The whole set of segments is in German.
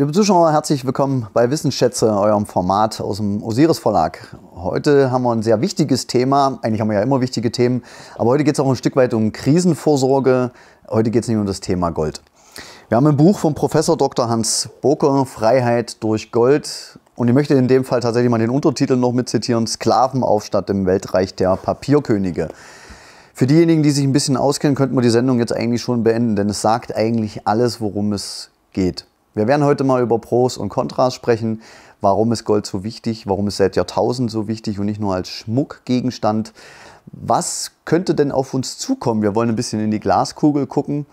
Liebe Zuschauer, herzlich willkommen bei Wissensschätze, eurem Format aus dem Osiris Verlag. Heute haben wir ein sehr wichtiges Thema. Eigentlich haben wir ja immer wichtige Themen, aber heute geht es auch ein Stück weit um Krisenvorsorge. Heute geht es nicht um das Thema Gold. Wir haben ein Buch von Professor Dr. Hans Boker, Freiheit durch Gold. Und ich möchte in dem Fall tatsächlich mal den Untertitel noch mit zitieren: Sklavenaufstand im Weltreich der Papierkönige. Für diejenigen, die sich ein bisschen auskennen, könnten wir die Sendung jetzt eigentlich schon beenden, denn es sagt eigentlich alles, worum es geht. Wir werden heute mal über Pros und Kontras sprechen, warum ist Gold so wichtig, warum ist seit Jahrtausenden so wichtig und nicht nur als Schmuckgegenstand. Was könnte denn auf uns zukommen? Wir wollen ein bisschen in die Glaskugel gucken,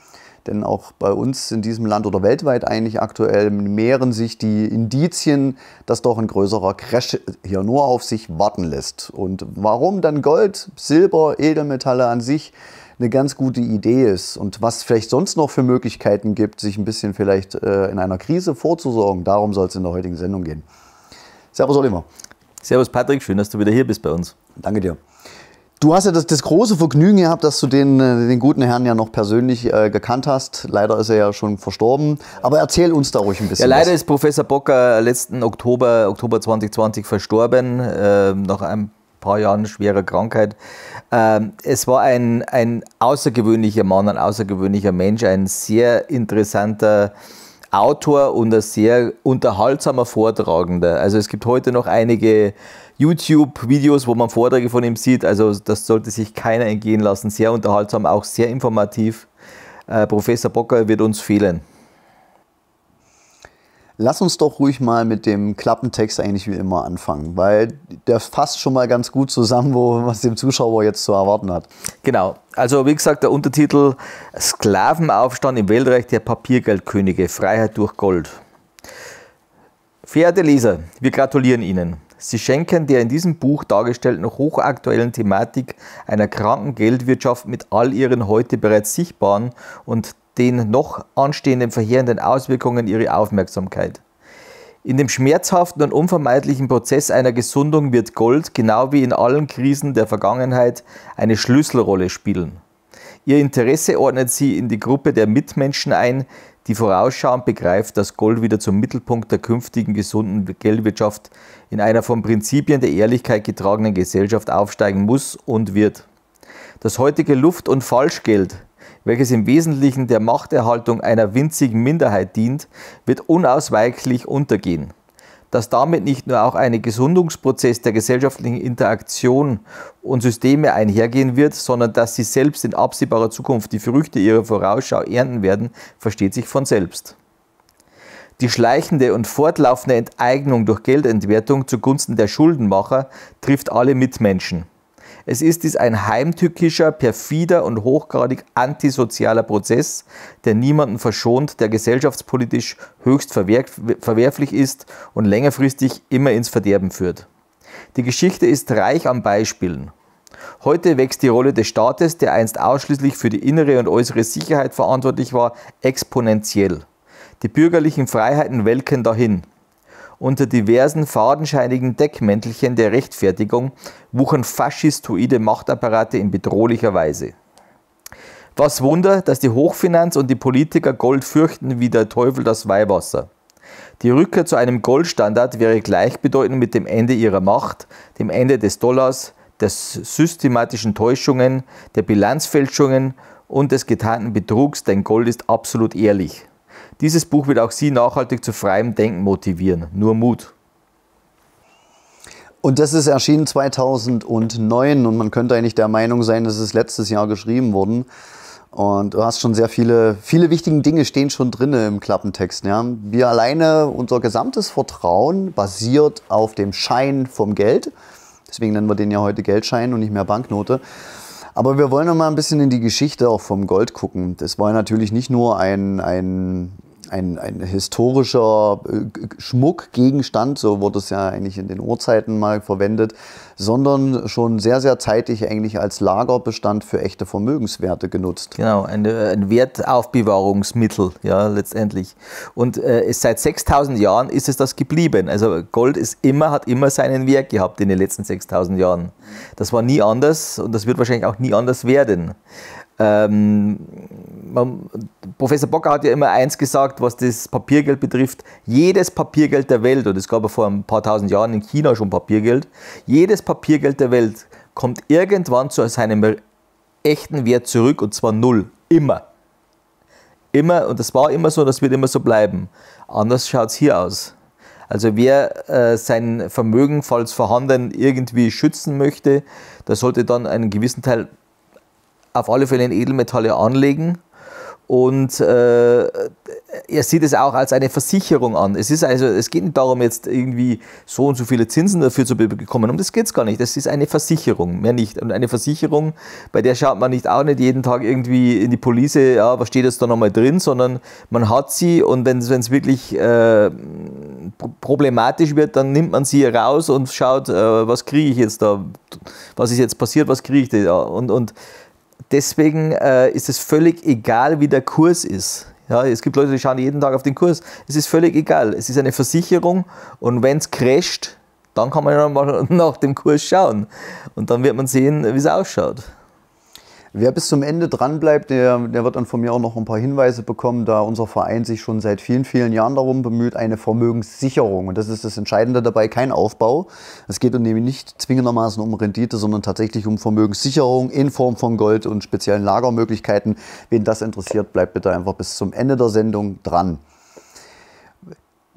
denn auch bei uns in diesem Land oder weltweit eigentlich aktuell mehren sich die Indizien, dass doch ein größerer Crash hier nur auf sich warten lässt. Und warum dann Gold, Silber, Edelmetalle an sich? eine ganz gute Idee ist und was vielleicht sonst noch für Möglichkeiten gibt, sich ein bisschen vielleicht äh, in einer Krise vorzusorgen. Darum soll es in der heutigen Sendung gehen. Servus Oliver. Servus Patrick, schön, dass du wieder hier bist bei uns. Danke dir. Du hast ja das, das, große Vergnügen gehabt, dass du den, äh, den guten Herrn ja noch persönlich äh, gekannt hast. Leider ist er ja schon verstorben. Aber erzähl uns da ruhig ein bisschen. Ja, leider was. ist Professor Bocker letzten Oktober, Oktober 2020 verstorben, äh, nach einem paar Jahren schwerer Krankheit. Ähm, es war ein, ein außergewöhnlicher Mann, ein außergewöhnlicher Mensch, ein sehr interessanter Autor und ein sehr unterhaltsamer Vortragender. Also es gibt heute noch einige YouTube-Videos, wo man Vorträge von ihm sieht. Also das sollte sich keiner entgehen lassen. Sehr unterhaltsam, auch sehr informativ. Äh, Professor Bocker wird uns fehlen. Lass uns doch ruhig mal mit dem Klappentext eigentlich wie immer anfangen, weil der fasst schon mal ganz gut zusammen, wo, was dem Zuschauer jetzt zu erwarten hat. Genau. Also wie gesagt, der Untertitel Sklavenaufstand im Weltreich der Papiergeldkönige, Freiheit durch Gold. Verehrte Leser, wir gratulieren Ihnen. Sie schenken der in diesem Buch dargestellten hochaktuellen Thematik einer kranken Geldwirtschaft mit all ihren heute bereits sichtbaren und den noch anstehenden verheerenden Auswirkungen ihre Aufmerksamkeit. In dem schmerzhaften und unvermeidlichen Prozess einer Gesundung wird Gold, genau wie in allen Krisen der Vergangenheit, eine Schlüsselrolle spielen. Ihr Interesse ordnet sie in die Gruppe der Mitmenschen ein, die vorausschauend begreift, dass Gold wieder zum Mittelpunkt der künftigen gesunden Geldwirtschaft in einer von Prinzipien der Ehrlichkeit getragenen Gesellschaft aufsteigen muss und wird. Das heutige Luft- und Falschgeld welches im Wesentlichen der Machterhaltung einer winzigen Minderheit dient, wird unausweichlich untergehen. Dass damit nicht nur auch ein Gesundungsprozess der gesellschaftlichen Interaktion und Systeme einhergehen wird, sondern dass sie selbst in absehbarer Zukunft die Früchte ihrer Vorausschau ernten werden, versteht sich von selbst. Die schleichende und fortlaufende Enteignung durch Geldentwertung zugunsten der Schuldenmacher trifft alle Mitmenschen. Es ist dies ein heimtückischer, perfider und hochgradig antisozialer Prozess, der niemanden verschont, der gesellschaftspolitisch höchst verwerflich ist und längerfristig immer ins Verderben führt. Die Geschichte ist reich an Beispielen. Heute wächst die Rolle des Staates, der einst ausschließlich für die innere und äußere Sicherheit verantwortlich war, exponentiell. Die bürgerlichen Freiheiten welken dahin. Unter diversen fadenscheinigen Deckmäntelchen der Rechtfertigung wuchern faschistoide Machtapparate in bedrohlicher Weise. Was Wunder, dass die Hochfinanz und die Politiker Gold fürchten wie der Teufel das Weihwasser. Die Rückkehr zu einem Goldstandard wäre gleichbedeutend mit dem Ende ihrer Macht, dem Ende des Dollars, der systematischen Täuschungen, der Bilanzfälschungen und des getarnten Betrugs, denn Gold ist absolut ehrlich. Dieses Buch wird auch Sie nachhaltig zu freiem Denken motivieren. Nur Mut. Und das ist erschienen 2009 und man könnte eigentlich der Meinung sein, dass es letztes Jahr geschrieben wurde. Und du hast schon sehr viele, viele wichtige Dinge stehen schon drin im Klappentext. Ja? Wir alleine, unser gesamtes Vertrauen basiert auf dem Schein vom Geld. Deswegen nennen wir den ja heute Geldschein und nicht mehr Banknote. Aber wir wollen noch mal ein bisschen in die Geschichte auch vom Gold gucken. Das war natürlich nicht nur ein, ein ein, ein historischer äh, Schmuckgegenstand, so wurde es ja eigentlich in den Urzeiten mal verwendet, sondern schon sehr, sehr zeitig eigentlich als Lagerbestand für echte Vermögenswerte genutzt. Genau, ein, äh, ein Wertaufbewahrungsmittel, ja, letztendlich. Und äh, seit 6000 Jahren ist es das geblieben. Also Gold ist immer, hat immer seinen Wert gehabt in den letzten 6000 Jahren. Das war nie anders und das wird wahrscheinlich auch nie anders werden. Ähm, Professor Bocker hat ja immer eins gesagt, was das Papiergeld betrifft. Jedes Papiergeld der Welt, und es gab ja vor ein paar tausend Jahren in China schon Papiergeld, jedes Papiergeld der Welt kommt irgendwann zu seinem echten Wert zurück und zwar null. Immer. Immer, und das war immer so, das wird immer so bleiben. Anders schaut es hier aus. Also wer äh, sein Vermögen, falls vorhanden, irgendwie schützen möchte, der sollte dann einen gewissen Teil auf alle Fälle in Edelmetalle anlegen. Und äh, er sieht es auch als eine Versicherung an. Es, ist also, es geht nicht darum, jetzt irgendwie so und so viele Zinsen dafür zu bekommen. Um das geht es gar nicht. Das ist eine Versicherung, mehr nicht. Und eine Versicherung, bei der schaut man nicht auch nicht jeden Tag irgendwie in die Police, ja, was steht jetzt da nochmal drin, sondern man hat sie und wenn es wirklich äh, problematisch wird, dann nimmt man sie raus und schaut, äh, was kriege ich jetzt da, was ist jetzt passiert, was kriege ich da. Und, und deswegen äh, ist es völlig egal, wie der Kurs ist. Ja, es gibt Leute, die schauen jeden Tag auf den Kurs. Es ist völlig egal. Es ist eine Versicherung und wenn es crasht, dann kann man ja mal nach dem Kurs schauen. Und dann wird man sehen, wie es ausschaut. Wer bis zum Ende dran bleibt, der, der wird dann von mir auch noch ein paar Hinweise bekommen, da unser Verein sich schon seit vielen, vielen Jahren darum bemüht, eine Vermögenssicherung. Und das ist das Entscheidende dabei, kein Aufbau. Es geht nämlich nicht zwingendermaßen um Rendite, sondern tatsächlich um Vermögenssicherung in Form von Gold und speziellen Lagermöglichkeiten. Wen das interessiert, bleibt bitte einfach bis zum Ende der Sendung dran.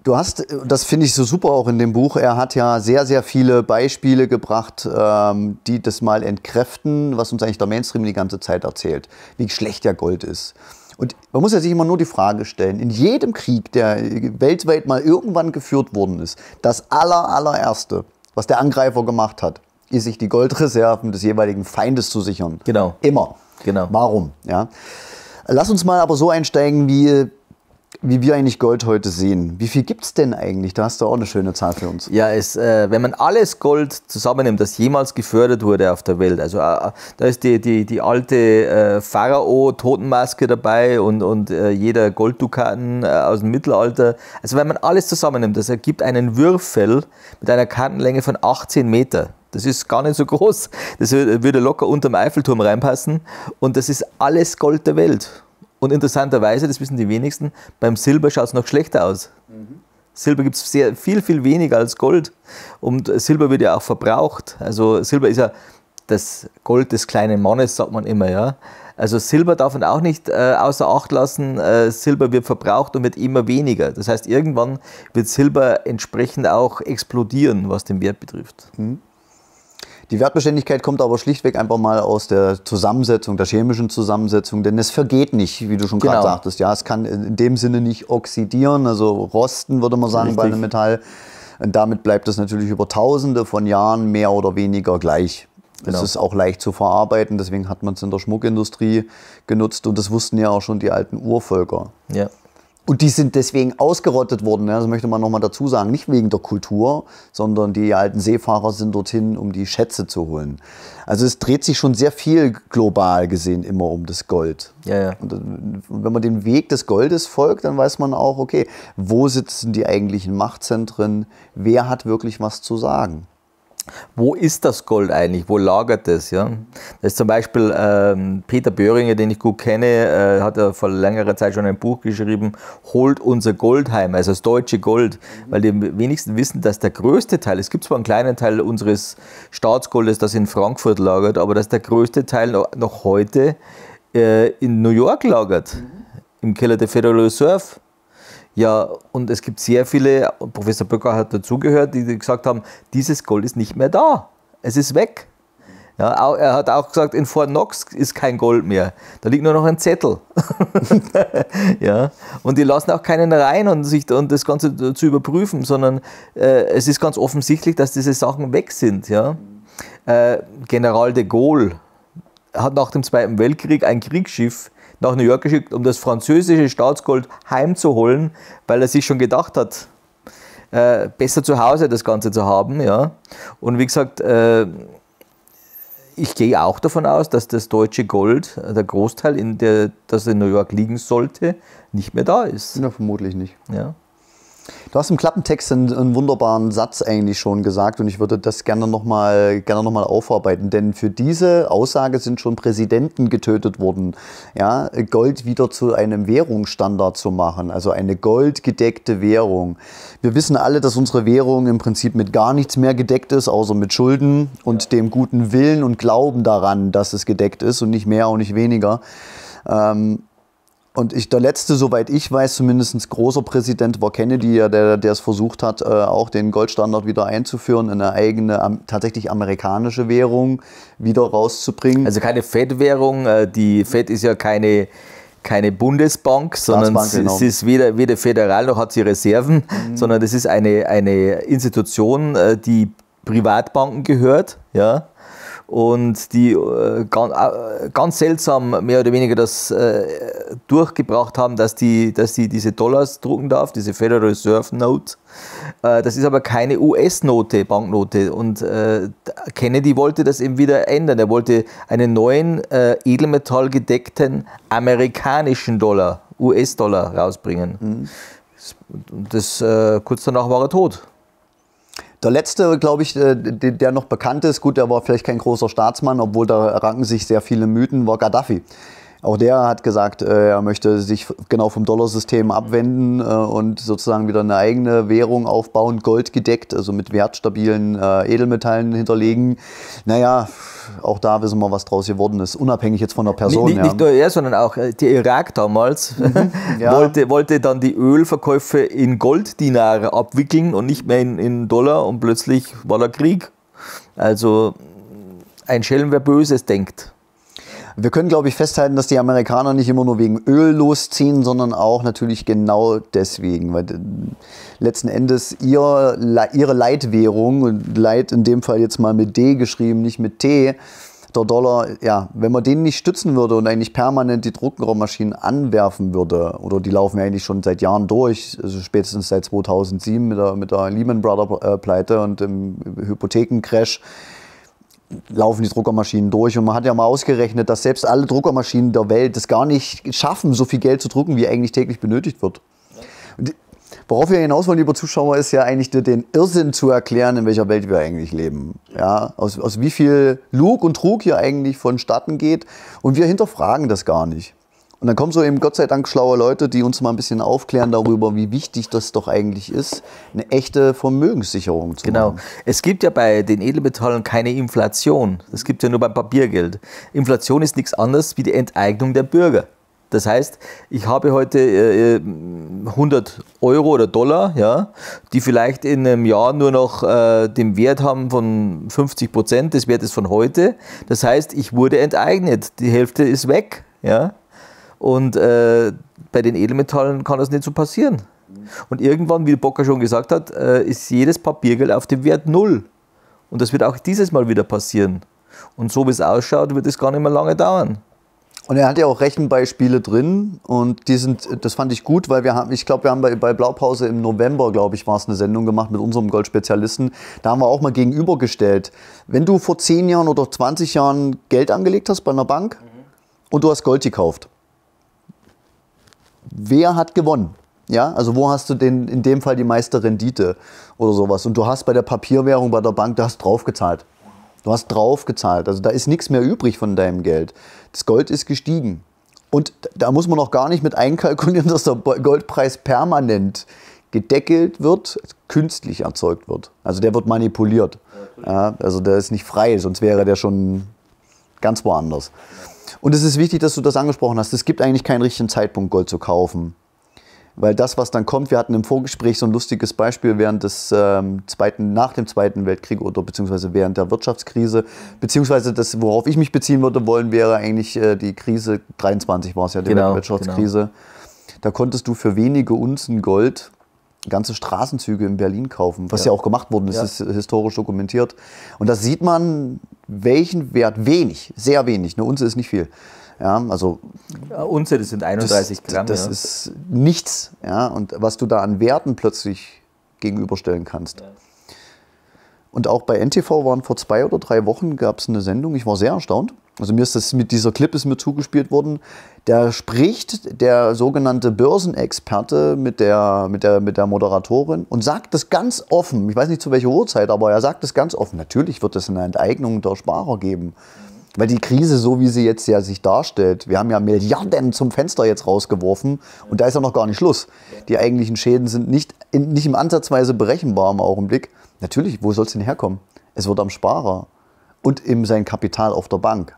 Du hast, äh, das finde ich so super auch in dem Buch, er hat ja sehr, sehr viele Beispiele gebracht, ähm, die das mal entkräften, was uns eigentlich der Mainstream die ganze Zeit erzählt, wie schlecht ja Gold ist. Und man muss ja sich immer nur die Frage stellen, in jedem Krieg, der äh, weltweit mal irgendwann geführt worden ist, das aller, allererste, was der Angreifer gemacht hat, ist sich die Goldreserven des jeweiligen Feindes zu sichern. Genau. Immer. Genau. Warum? Ja. Lass uns mal aber so einsteigen, wie wie wir eigentlich Gold heute sehen. Wie viel gibt es denn eigentlich? Da hast du auch eine schöne Zahl für uns. Ja, es, äh, wenn man alles Gold zusammennimmt, das jemals gefördert wurde auf der Welt, also äh, da ist die, die, die alte äh, Pharao-Totenmaske dabei und, und äh, jeder Golddukaten äh, aus dem Mittelalter. Also wenn man alles zusammennimmt, das ergibt einen Würfel mit einer Kantenlänge von 18 Meter. Das ist gar nicht so groß. Das würde locker unterm Eiffelturm reinpassen und das ist alles Gold der Welt. Und interessanterweise, das wissen die wenigsten, beim Silber schaut es noch schlechter aus. Mhm. Silber gibt es viel, viel weniger als Gold. Und Silber wird ja auch verbraucht. Also Silber ist ja das Gold des kleinen Mannes, sagt man immer. Ja? Also Silber darf man auch nicht äh, außer Acht lassen. Äh, Silber wird verbraucht und wird immer weniger. Das heißt, irgendwann wird Silber entsprechend auch explodieren, was den Wert betrifft. Mhm. Die Wertbeständigkeit kommt aber schlichtweg einfach mal aus der Zusammensetzung, der chemischen Zusammensetzung, denn es vergeht nicht, wie du schon gerade genau. sagtest. Ja, es kann in dem Sinne nicht oxidieren, also rosten, würde man sagen, Richtig. bei einem Metall. Und damit bleibt es natürlich über Tausende von Jahren mehr oder weniger gleich. Genau. Es ist auch leicht zu verarbeiten, deswegen hat man es in der Schmuckindustrie genutzt und das wussten ja auch schon die alten Urvölker. Ja, und die sind deswegen ausgerottet worden, das möchte man nochmal dazu sagen, nicht wegen der Kultur, sondern die alten Seefahrer sind dorthin, um die Schätze zu holen. Also es dreht sich schon sehr viel global gesehen immer um das Gold. Ja, ja. Und wenn man dem Weg des Goldes folgt, dann weiß man auch, okay, wo sitzen die eigentlichen Machtzentren, wer hat wirklich was zu sagen wo ist das Gold eigentlich? Wo lagert es? Ja? Da ist zum Beispiel ähm, Peter Böhringer, den ich gut kenne, äh, hat ja vor längerer Zeit schon ein Buch geschrieben, Holt unser Gold heim, also das deutsche Gold, mhm. weil die wenigsten wissen, dass der größte Teil, es gibt zwar einen kleinen Teil unseres Staatsgoldes, das in Frankfurt lagert, aber dass der größte Teil noch, noch heute äh, in New York lagert, mhm. im Keller der Federal Reserve. Ja, und es gibt sehr viele, Professor Böcker hat dazugehört, die gesagt haben, dieses Gold ist nicht mehr da. Es ist weg. Ja, er hat auch gesagt, in Fort Knox ist kein Gold mehr. Da liegt nur noch ein Zettel. ja, und die lassen auch keinen rein, um, sich, um das Ganze zu überprüfen, sondern äh, es ist ganz offensichtlich, dass diese Sachen weg sind. Ja. Äh, General de Gaulle hat nach dem Zweiten Weltkrieg ein Kriegsschiff nach New York geschickt, um das französische Staatsgold heimzuholen, weil er sich schon gedacht hat, äh, besser zu Hause das Ganze zu haben. Ja. Und wie gesagt, äh, ich gehe auch davon aus, dass das deutsche Gold, äh, der Großteil, in der, das in New York liegen sollte, nicht mehr da ist. Na, vermutlich nicht. Ja. Du hast im Klappentext einen, einen, wunderbaren Satz eigentlich schon gesagt und ich würde das gerne nochmal noch aufarbeiten, denn für diese Aussage sind schon Präsidenten getötet worden. Ja, Gold wieder zu einem Währungsstandard zu machen, also eine goldgedeckte Währung. Wir wissen alle, dass unsere Währung im Prinzip mit gar nichts mehr gedeckt ist, außer mit Schulden und dem guten Willen und Glauben daran, dass es gedeckt ist und nicht mehr und nicht weniger. Ähm, und ich, der letzte, soweit ich weiß, zumindest großer Präsident war Kennedy, der, der es versucht hat, äh, auch den Goldstandard wieder einzuführen, eine eigene am, tatsächlich amerikanische Währung wieder rauszubringen. Also keine Fed-Währung, äh, die Fed ist ja keine keine Bundesbank, sondern genau. sie ist weder, weder föderal noch hat sie Reserven, mhm. sondern es ist eine, eine Institution, äh, die Privatbanken gehört, ja, und die äh, ganz, äh, ganz, seltsam mehr oder weniger das äh, durchgebracht haben, dass die, dass die diese Dollars drucken darf, diese Federal Reserve Note. Äh, das ist aber keine US-Note, Banknote und äh, Kennedy wollte das eben wieder ändern. Er wollte einen neuen äh, edelmetallgedeckten amerikanischen Dollar, US-Dollar rausbringen. Mhm. Das, kurz danach war er tot. Der letzte, glaube ich, äh, der noch bekannt ist, gut, der war vielleicht kein großer Staatsmann, obwohl da ranken sich sehr viele Mythen, war Gaddafi. Auch der hat gesagt, äh, er möchte sich genau vom Dollarsystem mhm. abwenden äh, und sozusagen wieder eine eigene Währung aufbauen, goldgedeckt, also mit wertstabilen äh, Edelmetallen hinterlegen. Naja, auch da wissen wir, was draus geworden ist, unabhängig jetzt von der Person. Nicht, nicht nur er, sondern auch der Irak damals mhm, ja. wollte, wollte dann die Ölverkäufe in Golddinare abwickeln und nicht mehr in, in Dollar und plötzlich war der Krieg. Also ein Schelm, wer Böses denkt. Wir können, glaube ich, festhalten, dass die Amerikaner nicht immer nur wegen Öl losziehen, sondern auch natürlich genau deswegen, weil äh, letzten Endes ihr, ihre Leitwährung, Leit in dem Fall jetzt mal mit D geschrieben, nicht mit T, der Dollar, ja, wenn man den nicht stützen würde und eigentlich permanent die Druckenraummaschinen anwerfen würde, oder die laufen ja eigentlich schon seit Jahren durch, also spätestens seit 2007 mit der, mit der Lehman Brothers äh, Pleite und dem Hypothekencrash, laufen die Druckermaschinen durch. Und man hat ja mal ausgerechnet, dass selbst alle Druckermaschinen der Welt es gar nicht schaffen, so viel Geld zu drucken, wie eigentlich täglich benötigt wird. Und worauf wir hinaus wollen, lieber Zuschauer, ist ja eigentlich den Irrsinn zu erklären, in welcher Welt wir eigentlich leben. Ja, aus, aus wie viel Lug und Trug hier eigentlich vonstatten geht. Und wir hinterfragen das gar nicht. Und dann kommen so eben Gott sei Dank schlaue Leute, die uns mal ein bisschen aufklären darüber, wie wichtig das doch eigentlich ist, eine echte Vermögenssicherung zu genau. machen. Genau. Es gibt ja bei den Edelmetallen keine Inflation. Das gibt ja nur beim Papiergeld. Inflation ist nichts anderes wie die Enteignung der Bürger. Das heißt, ich habe heute äh, 100 äh, Euro oder Dollar, ja, die vielleicht in einem Jahr nur noch äh, den Wert haben von 50 Prozent des Wertes von heute. Das heißt, ich wurde enteignet. Die Hälfte ist weg. Ja? Und äh, bei den Edelmetallen kann das nicht so passieren. Und irgendwann, wie Bocker schon gesagt hat, äh, ist jedes Papiergeld auf dem Wert Null. Und das wird auch dieses Mal wieder passieren. Und so wie es ausschaut, wird es gar nicht mehr lange dauern. Und er hat ja auch Rechenbeispiele drin und die sind, das fand ich gut, weil wir haben, ich glaube, wir haben bei, bei Blaupause im November, glaube ich, war es eine Sendung gemacht mit unserem Goldspezialisten. Da haben wir auch mal gegenübergestellt. Wenn du vor 10 Jahren oder 20 Jahren Geld angelegt hast bei einer Bank mhm. und du hast Gold gekauft, wer hat gewonnen? Ja, also wo hast du den, in dem Fall die meiste Rendite oder sowas? Und du hast bei der Papierwährung bei der Bank, du hast draufgezahlt. Du hast draufgezahlt. Also da ist nichts mehr übrig von deinem Geld. Das Gold ist gestiegen. Und da muss man auch gar nicht mit einkalkulieren, dass der Goldpreis permanent gedeckelt wird, künstlich erzeugt wird. Also der wird manipuliert. Ja, also der ist nicht frei, sonst wäre der schon ganz woanders. Ja. Und es ist wichtig, dass du das angesprochen hast. Es gibt eigentlich keinen richtigen Zeitpunkt, Gold zu kaufen. Weil das, was dann kommt, wir hatten im Vorgespräch so ein lustiges Beispiel während des ähm, zweiten, nach dem Zweiten Weltkrieg oder beziehungsweise während der Wirtschaftskrise, beziehungsweise das, worauf ich mich beziehen würde wollen, wäre eigentlich äh, die Krise 23 war es ja, die genau, Wirtschaftskrise. Genau. Da konntest du für wenige Unzen Gold ganze Straßenzüge in Berlin kaufen, was ja, ja auch gemacht worden ist, ja. ist historisch dokumentiert. Und da sieht man, welchen Wert wenig, sehr wenig. Eine Unze ist nicht viel. Ja, also ja, Unze, das sind 31 das, Gramm. Das ja. ist nichts. Ja, und was du da an Werten plötzlich gegenüberstellen kannst. Ja. Und auch bei NTV waren vor zwei oder drei Wochen gab es eine Sendung. Ich war sehr erstaunt. Also mir ist das mit dieser Clip ist mir zugespielt worden. Da spricht der sogenannte Börsenexperte mit der, mit, der, mit der Moderatorin und sagt das ganz offen. Ich weiß nicht zu welcher Uhrzeit, aber er sagt das ganz offen. Natürlich wird es eine Enteignung der Sparer geben. Weil die Krise, so wie sie jetzt ja sich darstellt, wir haben ja Milliarden zum Fenster jetzt rausgeworfen und da ist ja noch gar nicht Schluss. Die eigentlichen Schäden sind nicht, in, nicht im Ansatzweise berechenbar im Augenblick. Natürlich, wo soll es denn herkommen? Es wird am Sparer und in sein Kapital auf der Bank.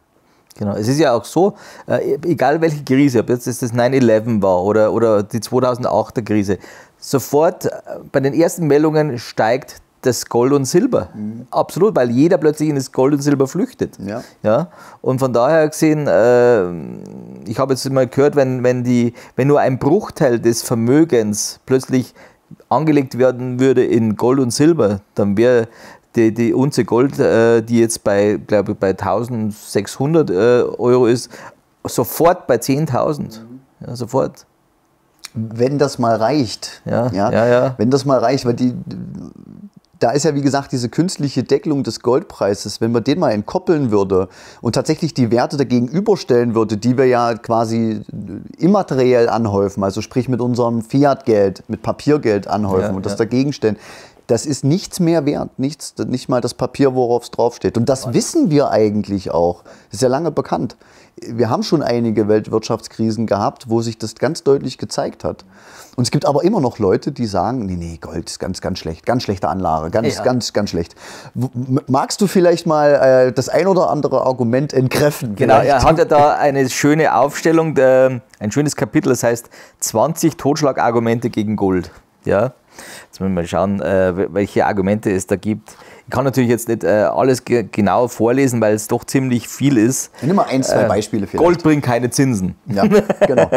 Genau, es ist ja auch so, äh, egal welche Krise, ob jetzt das 9-11 war oder, oder die 2008er Krise, sofort äh, bei den ersten Meldungen steigt das Gold und Silber. Mhm. Absolut, weil jeder plötzlich in das Gold und Silber flüchtet. Ja. Ja? Und von daher gesehen, äh, ich habe jetzt immer gehört, wenn, wenn, die, wenn nur ein Bruchteil des Vermögens plötzlich angelegt werden würde in Gold und Silber, dann wäre die, die Unze Gold, äh, die jetzt bei, glaube bei 1600 äh, Euro ist, sofort bei 10.000. Mhm. Ja, sofort wenn das mal reicht. Ja, ja, ja, ja. Wenn das mal reicht, weil die, da ist ja wie gesagt diese künstliche Deckelung des Goldpreises, wenn man den mal entkoppeln würde und tatsächlich die Werte dagegen überstellen würde, die wir ja quasi immateriell anhäufen, also sprich mit unserem Fiat-Geld, mit Papiergeld anhäufen ja, und das ja. dagegen stellen, das ist nichts mehr wert, nichts, nicht mal das Papier, worauf es draufsteht. Und das wissen wir eigentlich auch. Das ist ja lange bekannt. Wir haben schon einige Weltwirtschaftskrisen gehabt, wo sich das ganz deutlich gezeigt hat. Und es gibt aber immer noch Leute, die sagen, nee, nee, Gold ist ganz, ganz schlecht, ganz schlechte Anlage, ganz, ja. ganz, ganz schlecht. Magst du vielleicht mal äh, das ein oder andere Argument entkräften? Genau, er hat ja da eine schöne Aufstellung, der, ein schönes Kapitel, das heißt 20 Totschlagargumente gegen Gold. Ja? Jetzt müssen wir mal schauen, äh, welche Argumente es da gibt. Ich kann natürlich jetzt nicht äh, alles genau vorlesen, weil es doch ziemlich viel ist. Nimm mal ein, zwei äh, Beispiele vielleicht. Gold bringt keine Zinsen. Ja, genau.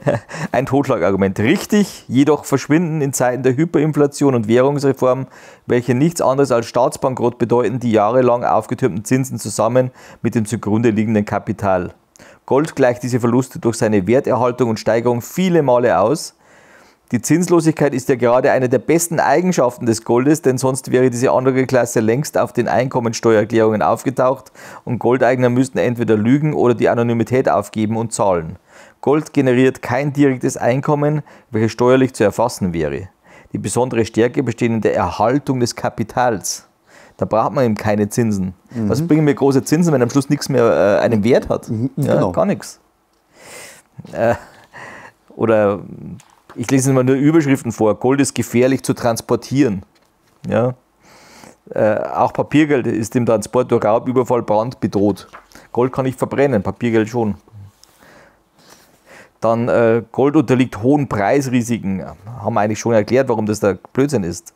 Ein Totschlagargument. Richtig, jedoch verschwinden in Zeiten der Hyperinflation und Währungsreform, welche nichts anderes als Staatsbankrott bedeuten, die jahrelang aufgetürmten Zinsen zusammen mit dem zugrunde liegenden Kapital. Gold gleicht diese Verluste durch seine Werterhaltung und Steigerung viele Male aus die Zinslosigkeit ist ja gerade eine der besten Eigenschaften des Goldes, denn sonst wäre diese Anlageklasse längst auf den Einkommensteuererklärungen aufgetaucht und Goldeigner müssten entweder lügen oder die Anonymität aufgeben und zahlen. Gold generiert kein direktes Einkommen, welches steuerlich zu erfassen wäre. Die besondere Stärke besteht in der Erhaltung des Kapitals. Da braucht man eben keine Zinsen. Mhm. Was bringen mir große Zinsen, wenn am Schluss nichts mehr äh, einen Wert hat? Mhm, genau. ja, gar nichts. Äh, oder ich lese mal nur Überschriften vor, Gold ist gefährlich zu transportieren. Ja? Äh, auch Papiergeld ist im Transport durch Raub, Überfall, Brand bedroht. Gold kann nicht verbrennen, Papiergeld schon. Dann äh, Gold unterliegt hohen Preisrisiken. Haben wir eigentlich schon erklärt, warum das der Blödsinn ist.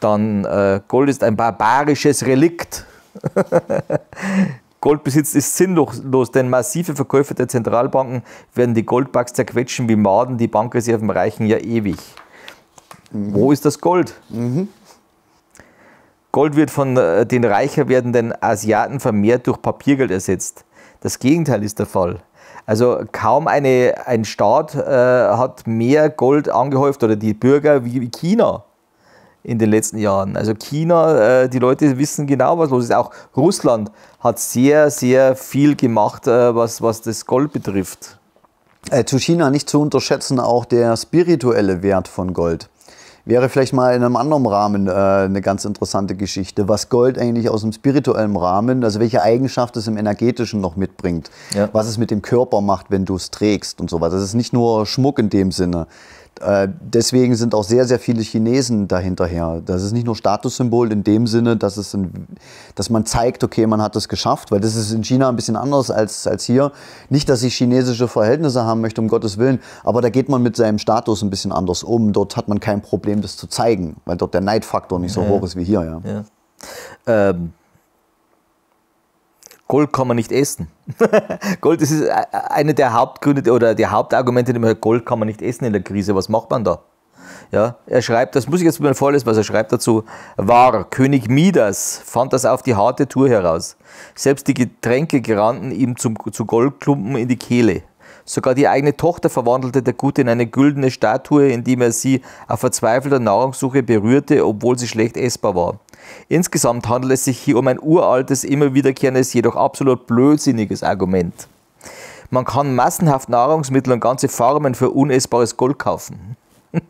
Dann äh, Gold ist ein barbarisches Relikt. Goldbesitz ist sinnlos, denn massive Verkäufe der Zentralbanken werden die Goldbugs zerquetschen wie Maden, die Bankreserven reichen ja ewig. Mhm. Wo ist das Gold? Mhm. Gold wird von äh, den reicher werdenden Asiaten vermehrt durch Papiergeld ersetzt. Das Gegenteil ist der Fall. Also kaum eine, ein Staat äh, hat mehr Gold angehäuft oder die Bürger wie China in den letzten Jahren. Also China, äh, die Leute wissen genau, was los ist. Auch Russland hat sehr, sehr viel gemacht, äh, was, was das Gold betrifft. Äh, zu China nicht zu unterschätzen auch der spirituelle Wert von Gold. Wäre vielleicht mal in einem anderen Rahmen eine ganz interessante Geschichte, was Gold eigentlich aus dem spirituellen Rahmen, also welche Eigenschaft es im energetischen noch mitbringt, ja. was es mit dem Körper macht, wenn du es trägst und sowas. Das ist nicht nur Schmuck in dem Sinne. Äh, deswegen sind auch sehr, sehr viele Chinesen dahinterher. Das ist nicht nur Statussymbol in dem Sinne, dass, es ein, dass man zeigt, okay, man hat es geschafft, weil das ist in China ein bisschen anders als, als hier. Nicht, dass ich chinesische Verhältnisse haben möchte, um Gottes Willen, aber da geht man mit seinem Status ein bisschen anders um. Dort hat man kein Problem, das zu zeigen, weil dort der Neidfaktor nicht so ja. hoch ist wie hier. Ja. ja. Ähm Gold kann man nicht essen. Gold das ist äh, eine der Hauptgründe oder die Hauptargumente, die man hört, Gold kann man nicht essen in der Krise. Was macht man da? Ja, er schreibt, das muss ich jetzt mal vorlesen, was er schreibt dazu. War König Midas fand das auf die harte Tour heraus. Selbst die Getränke gerannten ihm zum, zu Goldklumpen in die Kehle. Sogar die eigene Tochter verwandelte der Gute in eine güldene Statue, indem er sie auf verzweifelter Nahrungssuche berührte, obwohl sie schlecht essbar war. Insgesamt handelt es sich hier um ein uraltes, immer wiederkehrendes, jedoch absolut blödsinniges Argument. Man kann massenhaft Nahrungsmittel und ganze Farmen für unessbares Gold kaufen.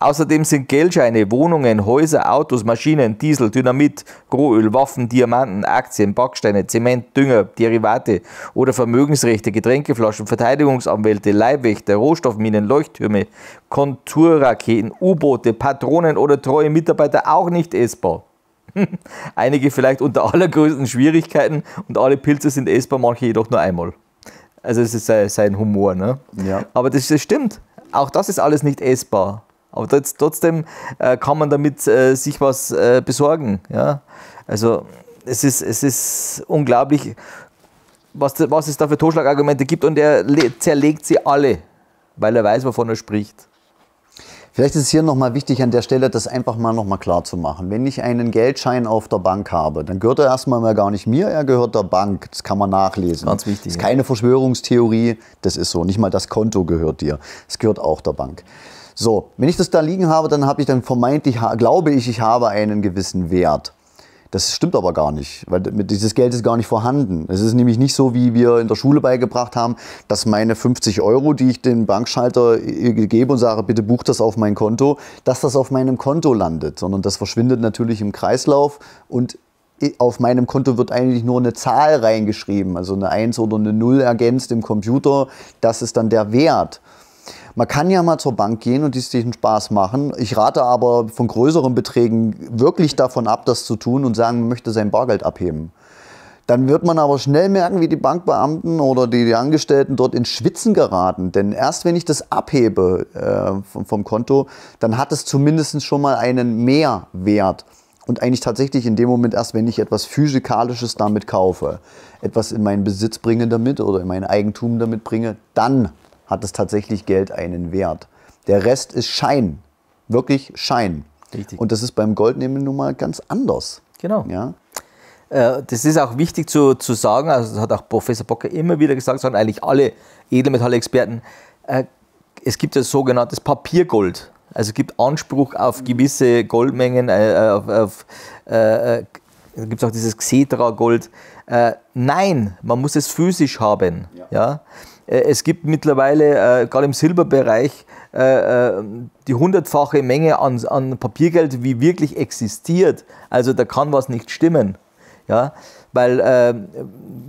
Außerdem sind Geldscheine, Wohnungen, Häuser, Autos, Maschinen, Diesel, Dynamit, Rohöl, Waffen, Diamanten, Aktien, Backsteine, Zement, Dünger, Derivate oder Vermögensrechte, Getränkeflaschen, Verteidigungsanwälte, Leibwächter, Rohstoffminen, Leuchttürme, Konturraketen, U-Boote, Patronen oder treue Mitarbeiter auch nicht essbar. Einige vielleicht unter allergrößten Schwierigkeiten und alle Pilze sind essbar, manche jedoch nur einmal. Also es ist sein Humor. Ne? Ja. Aber das, das stimmt. Auch das ist alles nicht essbar. Aber das, trotzdem äh, kann man damit äh, sich was äh, besorgen. Ja? Also es ist, es ist unglaublich, was, was es da für Totschlagargumente gibt und er zerlegt sie alle, weil er weiß, wovon er spricht. Vielleicht ist es hier nochmal wichtig, an der Stelle das einfach mal nochmal klar zu machen. Wenn ich einen Geldschein auf der Bank habe, dann gehört er erstmal mal gar nicht mir, er gehört der Bank. Das kann man nachlesen. Ganz wichtig. Das ist keine Verschwörungstheorie, das ist so. Nicht mal das Konto gehört dir. Es gehört auch der Bank. So, wenn ich das da liegen habe, dann habe ich dann vermeintlich, glaube ich, ich habe einen gewissen Wert. Das stimmt aber gar nicht, weil dieses Geld ist gar nicht vorhanden. Es ist nämlich nicht so, wie wir in der Schule beigebracht haben, dass meine 50 Euro, die ich dem Bankschalter gebe und sage, bitte buch das auf mein Konto, dass das auf meinem Konto landet, sondern das verschwindet natürlich im Kreislauf und auf meinem Konto wird eigentlich nur eine Zahl reingeschrieben, also eine 1 oder eine 0 ergänzt im Computer. Das ist dann der Wert. Man kann ja mal zur Bank gehen und diesen Spaß machen. Ich rate aber von größeren Beträgen wirklich davon ab, das zu tun und sagen, man möchte sein Bargeld abheben. Dann wird man aber schnell merken, wie die Bankbeamten oder die, die Angestellten dort ins Schwitzen geraten. Denn erst wenn ich das abhebe äh, vom, vom Konto, dann hat es zumindest schon mal einen Mehrwert. Und eigentlich tatsächlich in dem Moment erst, wenn ich etwas Physikalisches damit kaufe, etwas in meinen Besitz bringe damit oder in mein Eigentum damit bringe, dann hat es tatsächlich Geld einen Wert. Der Rest ist Schein, wirklich Schein. Richtig. Und das ist beim Goldnehmen nun mal ganz anders. Genau. Ja? Äh, das ist auch wichtig zu, zu sagen, also das hat auch Professor Bocker immer wieder gesagt, sondern eigentlich alle Edelmetallexperten, äh, es gibt das sogenanntes Papiergold. Also es gibt Anspruch auf gewisse Goldmengen, äh, auf, auf äh, gibt es auch dieses Xetra-Gold. Äh, nein, man muss es physisch haben. Ja. ja? Äh, es gibt mittlerweile, äh, gerade im Silberbereich, äh, die hundertfache Menge an, an Papiergeld, wie wirklich existiert. Also da kann was nicht stimmen. Ja? Weil äh,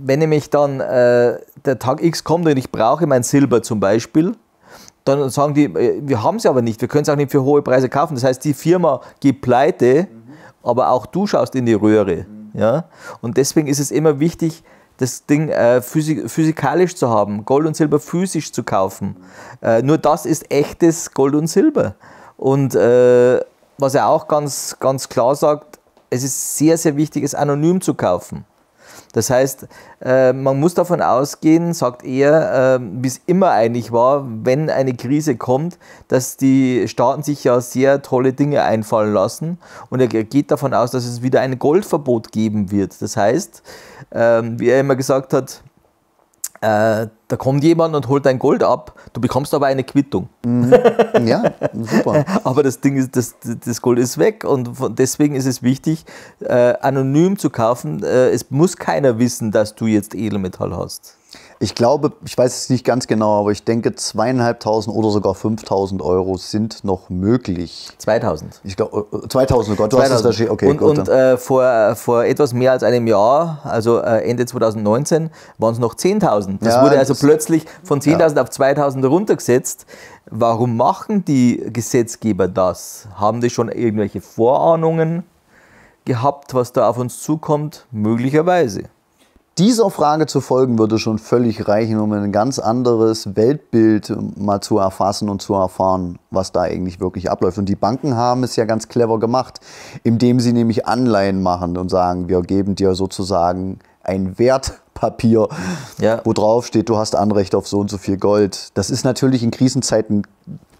wenn nämlich dann äh, der Tag X kommt und ich brauche mein Silber zum Beispiel, dann sagen die, wir haben es aber nicht, wir können es auch nicht für hohe Preise kaufen. Das heißt, die Firma geht pleite, mhm. aber auch du schaust in die Röhre. Mhm. Ja? Und deswegen ist es immer wichtig, das Ding äh, physik physikalisch zu haben, Gold und Silber physisch zu kaufen. Äh, nur das ist echtes Gold und Silber. Und äh, was er auch ganz, ganz klar sagt, es ist sehr, sehr wichtig, es anonym zu kaufen. Das heißt, äh, man muss davon ausgehen, sagt er, äh, wie es immer eigentlich war, wenn eine Krise kommt, dass die Staaten sich ja sehr tolle Dinge einfallen lassen. Und er geht davon aus, dass es wieder ein Goldverbot geben wird. Das heißt, ähm, wie er immer gesagt hat, äh, da kommt jemand und holt dein Gold ab, du bekommst aber eine Quittung. Mhm. Ja, super. aber das Ding ist, das, das Gold ist weg und von, deswegen ist es wichtig, äh, anonym zu kaufen. Äh, es muss keiner wissen, dass du jetzt Edelmetall hast. Ich glaube, ich weiß es nicht ganz genau, aber ich denke, zweieinhalbtausend oder sogar 5000 Euro sind noch möglich. 2000. Ich glaube, äh, äh, 2000, Gott, du 2000. hast das okay, Und, und äh, vor, äh, vor etwas mehr als einem Jahr, also äh, Ende 2019, waren es noch 10.000. Das ja, wurde also das plötzlich von 10.000 ja. auf 2000 runtergesetzt. Warum machen die Gesetzgeber das? Haben die schon irgendwelche Vorahnungen gehabt, was da auf uns zukommt? Möglicherweise. Dieser Frage zu folgen würde schon völlig reichen, um ein ganz anderes Weltbild ähm, mal zu erfassen und zu erfahren, was da eigentlich wirklich abläuft. Und die Banken haben es ja ganz clever gemacht, indem sie nämlich Anleihen machen und sagen, wir geben dir sozusagen ein Wertpapier, ja. wo drauf steht, du hast Anrecht auf so und so viel Gold. Das ist natürlich in Krisenzeiten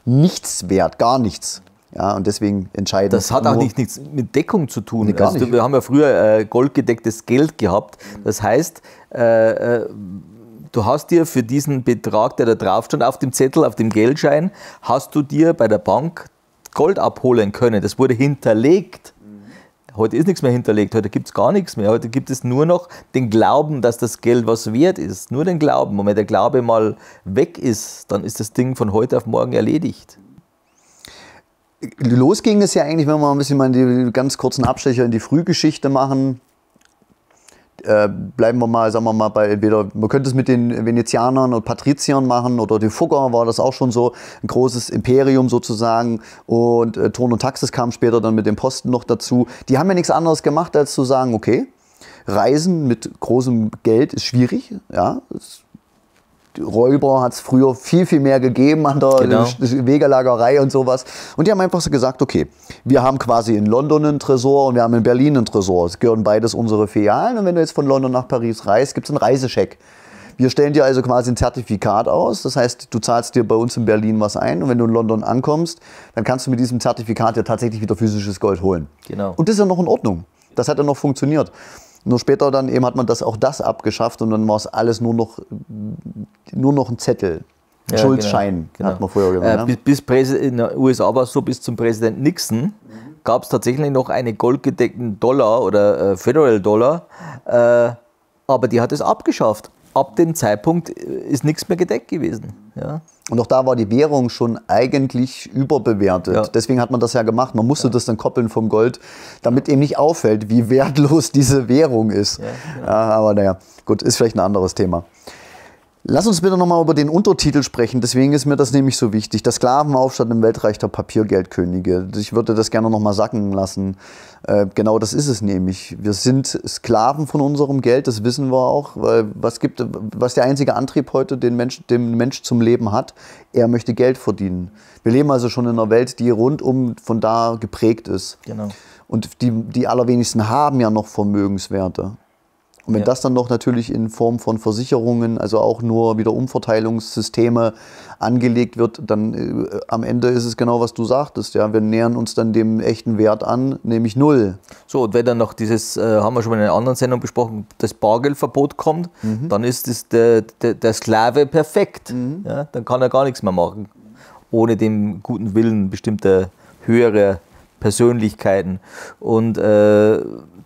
nichts wert, gar nichts. Ja, und deswegen entscheiden. Das hat auch nicht, nichts mit Deckung zu tun. Nee, also, wir haben ja früher äh, goldgedecktes Geld gehabt. Das heißt, äh, äh, du hast dir für diesen Betrag, der da drauf stand, auf dem Zettel, auf dem Geldschein, hast du dir bei der Bank Gold abholen können. Das wurde hinterlegt. Heute ist nichts mehr hinterlegt, heute gibt es gar nichts mehr. Heute gibt es nur noch den Glauben, dass das Geld was wert ist. Nur den Glauben. Und wenn der Glaube mal weg ist, dann ist das Ding von heute auf morgen erledigt los ging es ja eigentlich, wenn wir mal ein bisschen mal die ganz kurzen Abstecher in die Frühgeschichte machen. Äh, bleiben wir mal, sagen wir mal, bei entweder, man könnte es mit den Venezianern und Patriziern machen oder die Fugger war das auch schon so ein großes Imperium sozusagen und äh, Turn und Taxis kam später dann mit dem Posten noch dazu. Die haben ja nichts anderes gemacht, als zu sagen, okay, Reisen mit großem Geld ist schwierig, ja, ist Räuber hat es früher viel, viel mehr gegeben an der genau. Wegelagerei und sowas. Und die haben einfach so gesagt, okay, wir haben quasi in London einen Tresor und wir haben in Berlin einen Tresor. Es gehören beides unsere Filialen. Und wenn du jetzt von London nach Paris reist, gibt es einen Reisescheck. Wir stellen dir also quasi ein Zertifikat aus. Das heißt, du zahlst dir bei uns in Berlin was ein und wenn du in London ankommst, dann kannst du mit diesem Zertifikat ja tatsächlich wieder physisches Gold holen. Genau. Und das ist ja noch in Ordnung. Das hat ja noch funktioniert. Nur später dann eben hat man das auch das abgeschafft und dann war es alles nur noch, nur noch ein Zettel. Ja, Schuldschein, genau, genau. hat man früher gemacht. Äh, bis, bis in den USA war es so, bis zum Präsidenten Nixon gab es tatsächlich noch einen goldgedeckten Dollar oder äh, Federal Dollar, äh, aber die hat es abgeschafft ab dem Zeitpunkt äh, ist nichts mehr gedeckt gewesen. Ja. Und auch da war die Währung schon eigentlich überbewertet. Ja. Deswegen hat man das ja gemacht. Man musste ja. das dann koppeln vom Gold, damit eben nicht auffällt, wie wertlos diese Währung ist. Genau. aber naja, gut, ist vielleicht ein anderes Thema. Lass uns bitte nochmal über den Untertitel sprechen. Deswegen ist mir das nämlich so wichtig. Der Sklavenaufstand im Weltreich der Papiergeldkönige. Ich würde das gerne nochmal sacken lassen. Äh, genau das ist es nämlich. Wir sind Sklaven von unserem Geld, das wissen wir auch. was, gibt, was der einzige Antrieb heute den Mensch, den Mensch zum Leben hat, er möchte Geld verdienen. Wir leben also schon in einer Welt, die rundum von da geprägt ist. Genau. Und die, die allerwenigsten haben ja noch Vermögenswerte. Und wenn ja. das dann noch natürlich in Form von Versicherungen, also auch nur wieder Umverteilungssysteme angelegt wird, dann äh, am Ende ist es genau, was du sagtest. Ja, wir nähern uns dann dem echten Wert an, nämlich null. So, und wenn dann noch dieses, äh, haben wir schon mal in einer anderen Sendung besprochen, das Bargeldverbot kommt, mhm. dann ist das der, der, der Sklave perfekt. Mhm. Ja, dann kann er gar nichts mehr machen, ohne den guten Willen bestimmter höherer Persönlichkeiten. Und äh,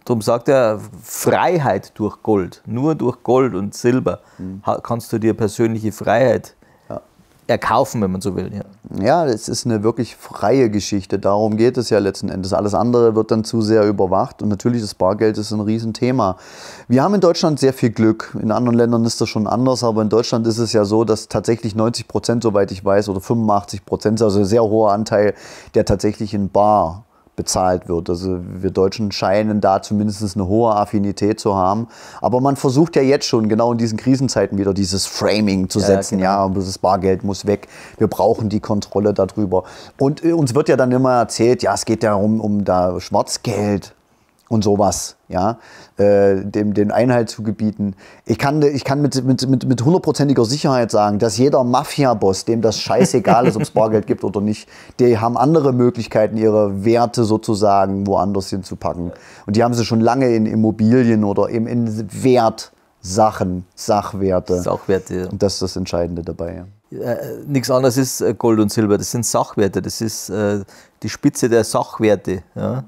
Darum sagt er, Freiheit durch Gold, nur durch Gold und Silber mhm. kannst du dir persönliche Freiheit ja. erkaufen, wenn man so will. Ja. ja, es ist eine wirklich freie Geschichte. Darum geht es ja letzten Endes. Alles andere wird dann zu sehr überwacht und natürlich das Bargeld ist ein Riesenthema. Wir haben in Deutschland sehr viel Glück. In anderen Ländern ist das schon anders, aber in Deutschland ist es ja so, dass tatsächlich 90 Prozent, soweit ich weiß, oder 85 Prozent, also ein sehr hoher Anteil, der tatsächlich in Bar bezahlt wird. Also wir Deutschen scheinen da zumindest eine hohe Affinität zu haben. Aber man versucht ja jetzt schon genau in diesen Krisenzeiten wieder dieses Framing zu setzen. Ja, genau. ja das Bargeld muss weg. Wir brauchen die Kontrolle darüber. Und äh, uns wird ja dann immer erzählt, ja, es geht ja um, um da Schwarzgeld und sowas, ja, äh, dem, dem Einhalt zu gebieten. Ich kann, ich kann mit, mit, mit, mit hundertprozentiger Sicherheit sagen, dass jeder Mafia-Boss, dem das scheißegal ist, ob es Bargeld gibt oder nicht, die haben andere Möglichkeiten, ihre Werte sozusagen woanders hinzupacken. Und die haben sie schon lange in Immobilien oder eben in Wertsachen, Sachwerte. Sachwerte, ja. Und das ist das Entscheidende dabei, Äh, nichts anderes ist äh, Gold und Silber, das sind Sachwerte, das ist äh, die Spitze der Sachwerte. Ja?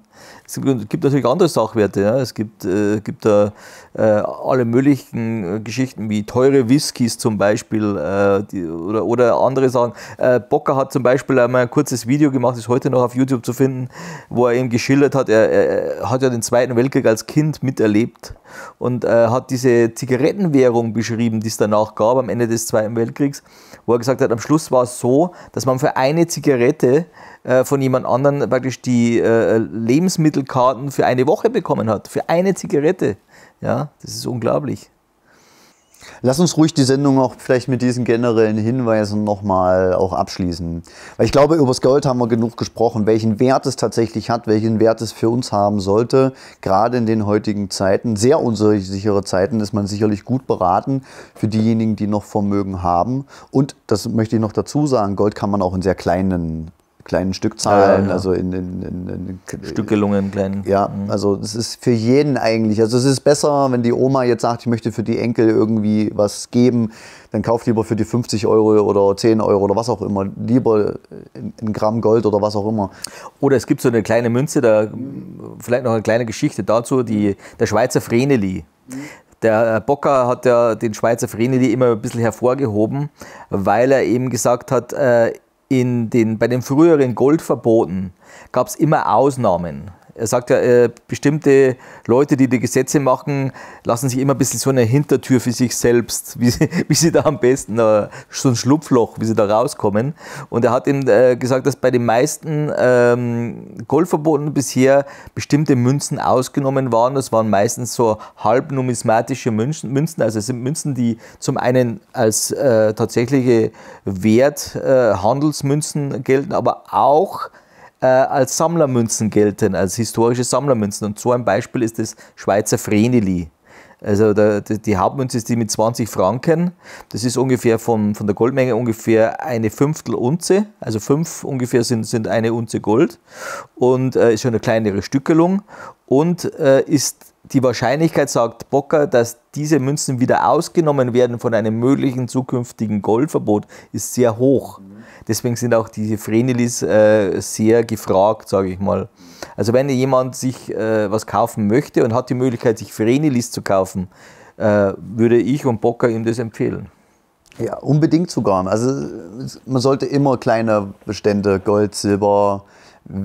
Es gibt natürlich andere Sachwerte. Ja. Es gibt, äh, gibt da äh, alle möglichen äh, Geschichten wie teure Whiskys zum Beispiel äh, die, oder, oder andere Sachen. Äh, Bocker hat zum Beispiel einmal ein kurzes Video gemacht, ist heute noch auf YouTube zu finden, wo er eben geschildert hat, er, er hat ja den Zweiten Weltkrieg als Kind miterlebt und äh, hat diese Zigarettenwährung beschrieben, die es danach gab am Ende des Zweiten Weltkriegs, wo er gesagt hat, am Schluss war es so, dass man für eine Zigarette äh, von jemand anderem praktisch die äh, Lebensmittelkarten für eine Woche bekommen hat, für eine Zigarette. Ja, das ist unglaublich. Lass uns ruhig die Sendung auch vielleicht mit diesen generellen Hinweisen nochmal auch abschließen. Weil ich glaube, über das Gold haben wir genug gesprochen, welchen Wert es tatsächlich hat, welchen Wert es für uns haben sollte. Gerade in den heutigen Zeiten, sehr unsichere Zeiten, ist man sicherlich gut beraten für diejenigen, die noch Vermögen haben. Und das möchte ich noch dazu sagen, Gold kann man auch in sehr kleinen kleinen Stückzahlen, ja, ja. also in, in, in, in Stückelungen, kleinen. Ja, mhm. also es ist für jeden eigentlich. Also es ist besser, wenn die Oma jetzt sagt, ich möchte für die Enkel irgendwie was geben, dann kauft lieber für die 50 Euro oder 10 Euro oder was auch immer, lieber ein Gramm Gold oder was auch immer. Oder es gibt so eine kleine Münze, da vielleicht noch eine kleine Geschichte dazu, die, der Schweizer Vreneli. Der Bocker hat ja den Schweizer Vreneli immer ein bisschen hervorgehoben, weil er eben gesagt hat, äh, in den, bei den früheren Goldverboten gab es immer Ausnahmen. Er sagt ja, äh, bestimmte Leute, die die Gesetze machen, lassen sich immer ein bisschen so eine Hintertür für sich selbst, wie sie, wie sie da am besten, äh, so ein Schlupfloch, wie sie da rauskommen. Und er hat eben äh, gesagt, dass bei den meisten ähm, Goldverboten bisher bestimmte Münzen ausgenommen waren. Das waren meistens so halb numismatische Münzen, Münzen. also es sind Münzen, die zum einen als äh, tatsächliche Werthandelsmünzen äh, gelten, aber auch äh, als Sammlermünzen gelten, als historische Sammlermünzen. Und so ein Beispiel ist das Schweizer Vreneli. Also der, die Hauptmünze ist die mit 20 Franken. Das ist ungefähr von, von der Goldmenge ungefähr eine Fünftel Unze. Also fünf ungefähr sind, sind eine Unze Gold. Und äh, ist schon eine kleinere Stückelung. Und äh, ist die Wahrscheinlichkeit, sagt Bocker, dass diese Münzen wieder ausgenommen werden von einem möglichen zukünftigen Goldverbot, ist sehr hoch. Deswegen sind auch diese Vrenelis äh, sehr gefragt, sage ich mal. Also wenn jemand sich äh, was kaufen möchte und hat die Möglichkeit, sich Vrenelis zu kaufen, äh, würde ich und Bocker ihm das empfehlen. Ja, unbedingt sogar. Also man sollte immer kleine Bestände, Gold, Silber,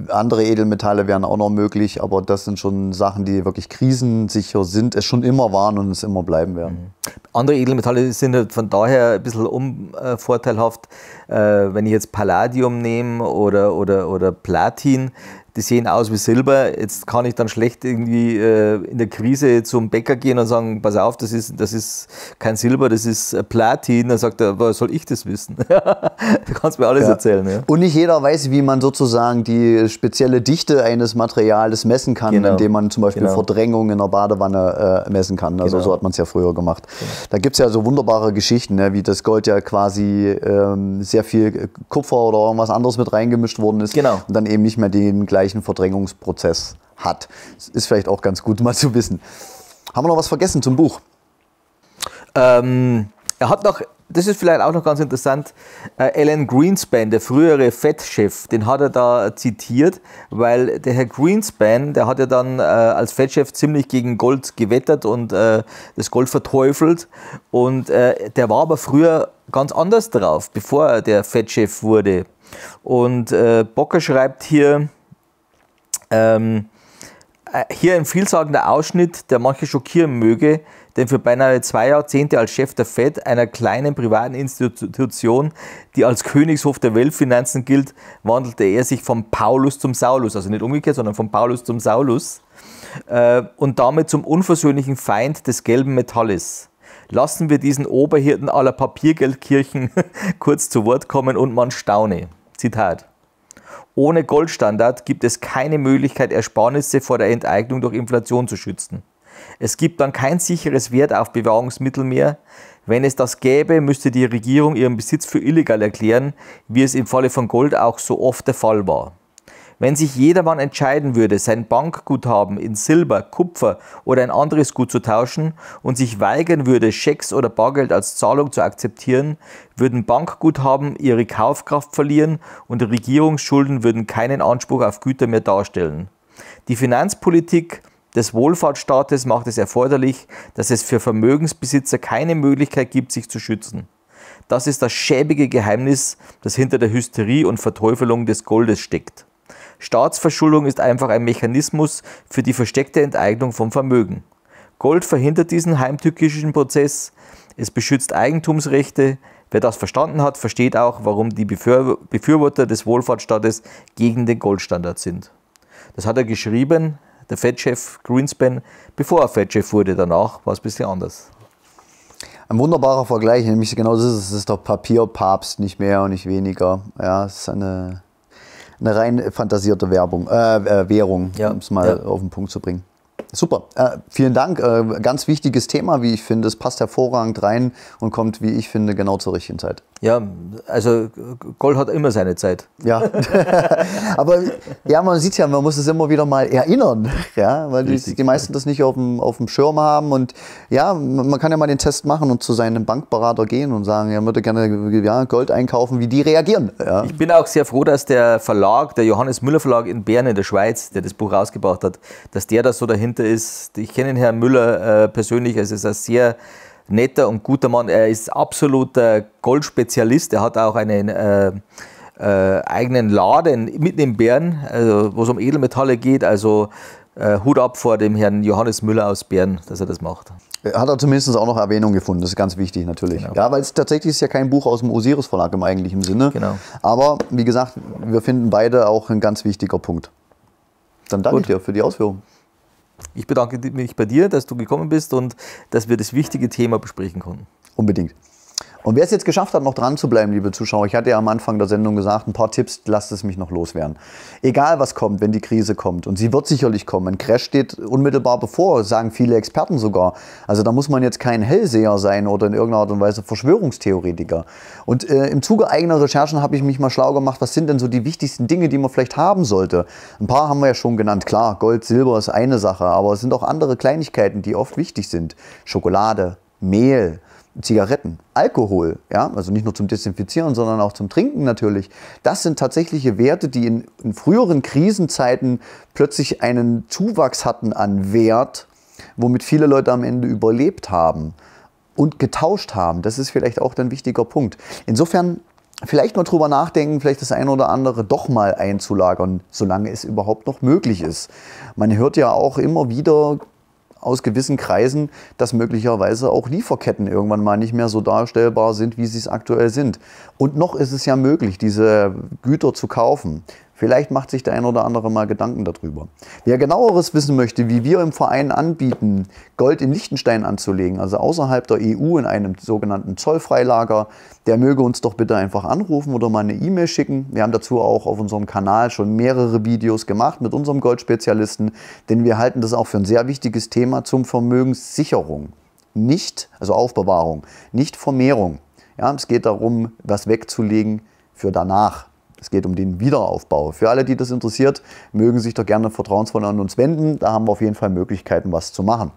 andere Edelmetalle wären auch noch möglich, aber das sind schon Sachen, die wirklich krisensicher sind, es schon immer waren und es immer bleiben werden. Mhm. Andere Edelmetalle sind halt von daher ein bisschen unvorteilhaft. Äh, äh, wenn ich jetzt Palladium nehme oder, oder, oder Platin, die sehen aus wie Silber. Jetzt kann ich dann schlecht irgendwie äh, in der Krise zum Bäcker gehen und sagen, pass auf, das ist, das ist kein Silber, das ist äh, Platin. Dann sagt er, was soll ich das wissen? du kannst mir alles ja. erzählen. Ja. Und nicht jeder weiß, wie man sozusagen die spezielle Dichte eines Materials messen kann, genau. indem man zum Beispiel genau. Verdrängung in der Badewanne äh, messen kann. Also genau. so hat man es ja früher gemacht. Genau. Da gibt es ja so wunderbare Geschichten, ne, wie das Gold ja quasi ähm, sehr viel Kupfer oder irgendwas anderes mit reingemischt worden ist. Genau. Und dann eben nicht mehr den gleichen gleichen Verdrängungsprozess hat. Das ist vielleicht auch ganz gut mal zu wissen. Haben wir noch was vergessen zum Buch? Ähm, er hat noch, das ist vielleicht auch noch ganz interessant, äh, Alan Greenspan, der frühere Fettchef, den hat er da zitiert, weil der Herr Greenspan, der hat ja dann äh, als Fettchef ziemlich gegen Gold gewettert und äh, das Gold verteufelt. Und äh, der war aber früher ganz anders drauf, bevor er der Fettchef wurde. Und äh, Bocker schreibt hier, ähm, äh, hier ein vielsagender Ausschnitt, der manche schockieren möge, denn für beinahe zwei Jahrzehnte als Chef der Fed, einer kleinen privaten Institution, die als Königshof der Weltfinanzen gilt, wandelte er sich vom Paulus zum Saulus, also nicht umgekehrt, sondern vom Paulus zum Saulus äh, und damit zum unversöhnlichen Feind des gelben Metalles. Lassen wir diesen Oberhirten aller Papiergeldkirchen kurz zu Wort kommen und man staune. Zitat. Ohne Goldstandard gibt es keine Möglichkeit, Ersparnisse vor der Enteignung durch Inflation zu schützen. Es gibt dann kein sicheres Wertaufbewahrungsmittel mehr. Wenn es das gäbe, müsste die Regierung ihren Besitz für illegal erklären, wie es im Falle von Gold auch so oft der Fall war. Wenn sich jedermann entscheiden würde, sein Bankguthaben in Silber, Kupfer oder ein anderes Gut zu tauschen und sich weigern würde, Schecks oder Bargeld als Zahlung zu akzeptieren, würden Bankguthaben ihre Kaufkraft verlieren und Regierungsschulden würden keinen Anspruch auf Güter mehr darstellen. Die Finanzpolitik des Wohlfahrtsstaates macht es erforderlich, dass es für Vermögensbesitzer keine Möglichkeit gibt, sich zu schützen. Das ist das schäbige Geheimnis, das hinter der Hysterie und Verteufelung des Goldes steckt. Staatsverschuldung ist einfach ein Mechanismus für die versteckte Enteignung von Vermögen. Gold verhindert diesen heimtückischen Prozess, es beschützt Eigentumsrechte. Wer das verstanden hat, versteht auch, warum die Befürworter des Wohlfahrtsstaates gegen den Goldstandard sind. Das hat er geschrieben, der Fed-Chef Greenspan, bevor er Fed-Chef wurde. Danach war es ein bisschen anders. Ein wunderbarer Vergleich, nämlich genau das ist es. ist doch Papierpapst, nicht mehr und nicht weniger. Ja, es ist eine eine rein fantasierte Werbung, äh, äh, Währung, ja. um es mal ja. auf den Punkt zu bringen. Super, äh, vielen Dank. Äh, ganz wichtiges Thema, wie ich finde. Es passt hervorragend rein und kommt, wie ich finde, genau zur richtigen Zeit. Ja, also Gold hat immer seine Zeit. Ja, aber ja, man sieht ja, man muss es immer wieder mal erinnern, ja, weil die, die, meisten das nicht auf dem, auf dem Schirm haben. Und ja, man kann ja mal den Test machen und zu seinem Bankberater gehen und sagen, er würde gerne ja, Gold einkaufen, wie die reagieren. Ja. Ich bin auch sehr froh, dass der Verlag, der Johannes Müller Verlag in Bern in der Schweiz, der das Buch rausgebracht hat, dass der da so dahinter ist, ich kenne den Herrn Müller äh, persönlich, also es ist ein sehr netter und guter Mann. Er ist absoluter Goldspezialist. Er hat auch einen äh, äh, eigenen Laden mitten in Bern, also, wo es um Edelmetalle geht. Also äh, Hut ab vor dem Herrn Johannes Müller aus Bern, dass er das macht. Hat er zumindest auch noch Erwähnung gefunden, das ist ganz wichtig natürlich. Genau. Ja, weil es tatsächlich ist ja kein Buch aus dem Osiris Verlag im eigentlichen Sinne. Genau. Aber wie gesagt, wir finden beide auch ein ganz wichtiger Punkt. Dann danke Gut. dir für die Ausführung. Ich bedanke mich bei dir, dass du gekommen bist und dass wir das wichtige Thema besprechen konnten. Unbedingt. Und wer es jetzt geschafft hat, noch dran zu bleiben, liebe Zuschauer, ich hatte ja am Anfang der Sendung gesagt, ein paar Tipps, lasst es mich noch loswerden. Egal was kommt, wenn die Krise kommt, und sie wird sicherlich kommen, ein Crash steht unmittelbar bevor, sagen viele Experten sogar. Also da muss man jetzt kein Hellseher sein oder in irgendeiner Art und Weise Verschwörungstheoretiker. Und äh, im Zuge eigener Recherchen habe ich mich mal schlau gemacht, was sind denn so die wichtigsten Dinge, die man vielleicht haben sollte. Ein paar haben wir ja schon genannt, klar, Gold, Silber ist eine Sache, aber es sind auch andere Kleinigkeiten, die oft wichtig sind. Schokolade, Mehl, Zigaretten, Alkohol, ja, also nicht nur zum Desinfizieren, sondern auch zum Trinken natürlich. Das sind tatsächliche Werte, die in, in früheren Krisenzeiten plötzlich einen Zuwachs hatten an Wert, womit viele Leute am Ende überlebt haben und getauscht haben. Das ist vielleicht auch ein wichtiger Punkt. Insofern vielleicht mal drüber nachdenken, vielleicht das eine oder andere doch mal einzulagern, solange es überhaupt noch möglich ist. Man hört ja auch immer wieder aus gewissen Kreisen, dass möglicherweise auch Lieferketten irgendwann mal nicht mehr so darstellbar sind, wie sie es aktuell sind. Und noch ist es ja möglich, diese Güter zu kaufen. Vielleicht macht sich der ein oder andere mal Gedanken darüber. Wer genaueres wissen möchte, wie wir im Verein anbieten, Gold in Liechtenstein anzulegen, also außerhalb der EU in einem sogenannten Zollfreilager, der möge uns doch bitte einfach anrufen oder mal eine E-Mail schicken. Wir haben dazu auch auf unserem Kanal schon mehrere Videos gemacht mit unserem Goldspezialisten, denn wir halten das auch für ein sehr wichtiges Thema zum Vermögenssicherung. Nicht, also Aufbewahrung, nicht Vermehrung. Ja, es geht darum, was wegzulegen für danach. Es geht um den Wiederaufbau. Für alle, die das interessiert, mögen sich doch gerne vertrauensvoll an uns wenden. Da haben wir auf jeden Fall Möglichkeiten, was zu machen.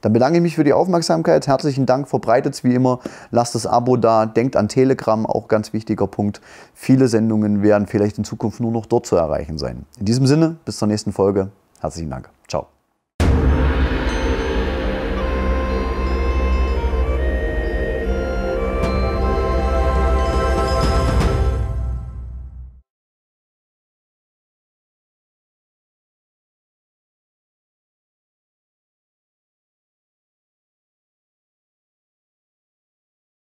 Dann bedanke ich mich für die Aufmerksamkeit. Herzlichen Dank. Verbreitet es wie immer. Lasst das Abo da. Denkt an Telegram, auch ganz wichtiger Punkt. Viele Sendungen werden vielleicht in Zukunft nur noch dort zu erreichen sein. In diesem Sinne, bis zur nächsten Folge. Herzlichen Dank.